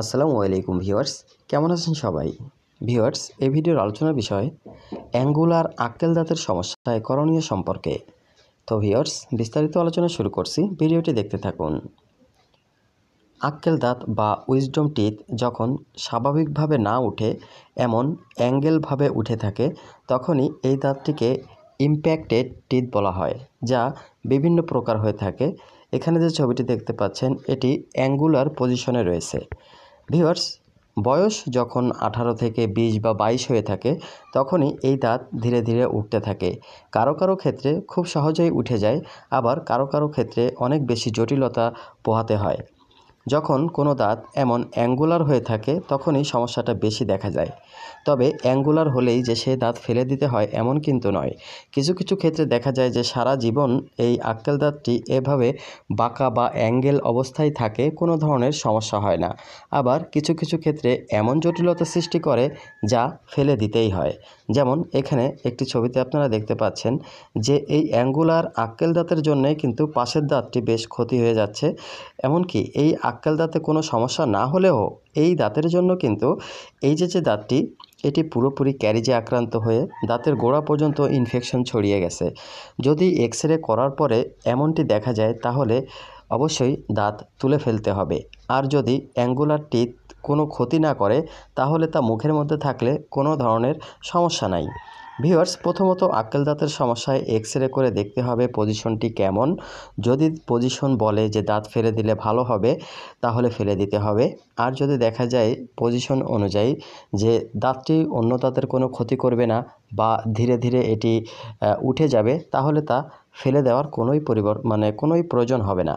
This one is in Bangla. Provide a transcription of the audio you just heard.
আসসালামু আলাইকুম ভিউয়ার্স কেমন আছেন সবাই ভিউয়ার্স এই ভিডিওর আলোচনার বিষয় অ্যাঙ্গুলার আক্কেল দাঁতের সমস্যায় করণীয় সম্পর্কে তো ভিউয়ার্স বিস্তারিত আলোচনা শুরু করছি ভিডিওটি দেখতে থাকুন আক্কেল দাঁত বা উইজডম টিথ যখন স্বাভাবিকভাবে না উঠে এমন অ্যাঙ্গেলভাবে উঠে থাকে তখনই এই দাঁতটিকে ইম্প্যাক্টেড টিথ বলা হয় যা বিভিন্ন প্রকার হয়ে থাকে এখানে যে ছবিটি দেখতে পাচ্ছেন এটি অ্যাঙ্গুলার পজিশনে রয়েছে ভিউয়ার্স বয়স যখন আঠারো থেকে বিশ বা বাইশ হয়ে থাকে তখনই এই দাঁত ধীরে ধীরে উঠতে থাকে কারো কারো ক্ষেত্রে খুব সহজেই উঠে যায় আবার কারো কারো ক্ষেত্রে অনেক বেশি জটিলতা পোহাতে হয় যখন কোনো দাঁত এমন অ্যাঙ্গুলার হয়ে থাকে তখনই সমস্যাটা বেশি দেখা যায় তবে অ্যাঙ্গুলার হলেই যে সে দাঁত ফেলে দিতে হয় এমন কিন্তু নয় কিছু কিছু ক্ষেত্রে দেখা যায় যে সারা জীবন এই আক্কেল দাঁতটি এভাবে বাঁকা বা অ্যাঙ্গেল অবস্থায় থাকে কোনো ধরনের সমস্যা হয় না আবার কিছু কিছু ক্ষেত্রে এমন জটিলতা সৃষ্টি করে যা ফেলে দিতেই হয় যেমন এখানে একটি ছবিতে আপনারা দেখতে পাচ্ছেন যে এই অ্যাঙ্গুলার আক্কেল দাঁতের জন্যে কিন্তু পাশের দাঁতটি বেশ ক্ষতি হয়ে যাচ্ছে এমনকি এই আক্কেল দাঁতে কোনো সমস্যা না হলেও এই দাঁতের জন্য কিন্তু এই যে যে দাঁতটি এটি পুরোপুরি ক্যারিজে আক্রান্ত হয়ে দাঁতের গোড়া পর্যন্ত ইনফেকশন ছড়িয়ে গেছে যদি এক্স রে করার পরে এমনটি দেখা যায় তাহলে অবশ্যই দাঁত তুলে ফেলতে হবে আর যদি অ্যাঙ্গুলার টিথ কোনো ক্ষতি না করে তাহলে তা মুখের মধ্যে থাকলে কোনো ধরনের সমস্যা নাই ভিওয়ার্স প্রথমত আক্কেল দাঁতের সমস্যায় এক্স রে করে দেখতে হবে পজিশনটি কেমন যদি পজিশন বলে যে দাঁত ফেলে দিলে ভালো হবে তাহলে ফেলে দিতে হবে আর যদি দেখা যায় পজিশন অনুযায়ী যে দাঁতটি অন্য দাঁতের কোনো ক্ষতি করবে না বা ধীরে ধীরে এটি উঠে যাবে তাহলে তা ফেলে দেওয়ার কোনোই পরিবর মানে কোনোই প্রয়োজন হবে না